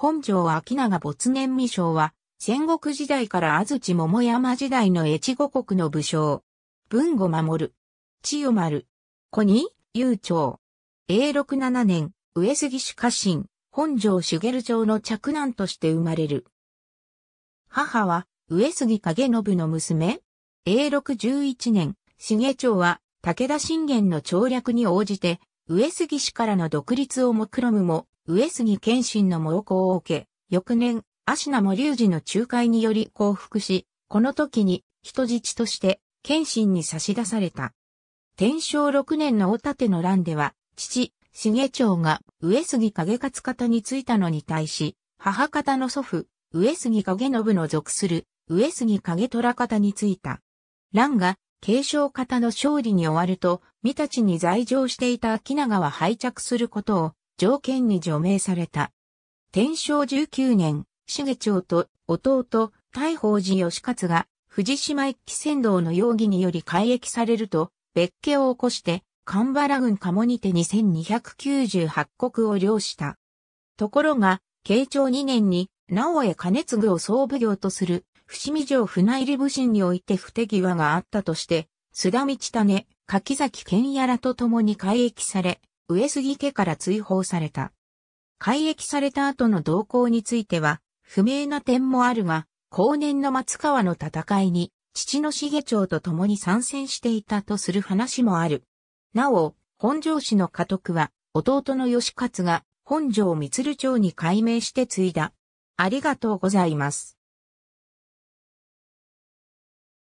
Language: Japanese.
本城明長没年未章は、戦国時代から安土桃山時代の越後国の武将。文後守る。千代丸。小に、雄長。永禄七年、上杉氏家臣、本城茂城の嫡男として生まれる。母は、上杉景信の娘。永禄十一年、重町は、武田信玄の調略に応じて、上杉氏からの独立を目論むも、上杉謙信の猛攻を受け、翌年、芦名森氏の仲介により降伏し、この時に人質として謙信に差し出された。天正6年の大盾の乱では、父、重長が上杉景勝方についたのに対し、母方の祖父、上杉景信の属する上杉景虎方についた。乱が継承方の勝利に終わると、三立に在場していた秋長は敗着することを条件に除名された。天正19年、重長と弟、大宝寺義勝が、藤島一騎先道の容疑により改役されると、別家を起こして、神原郡鴨にて2298国を領した。ところが、慶長2年に、直江兼次を総奉行とする、伏見城船入り武神において不手際があったとして、須田道種、柿崎健也らと共に改役され、上杉家から追放された。改役された後の動向については、不明な点もあるが、後年の松川の戦いに、父の重長と共に参戦していたとする話もある。なお、本庄氏の家督は、弟の義勝が、本庄光町に改名して継いだ。ありがとうございます。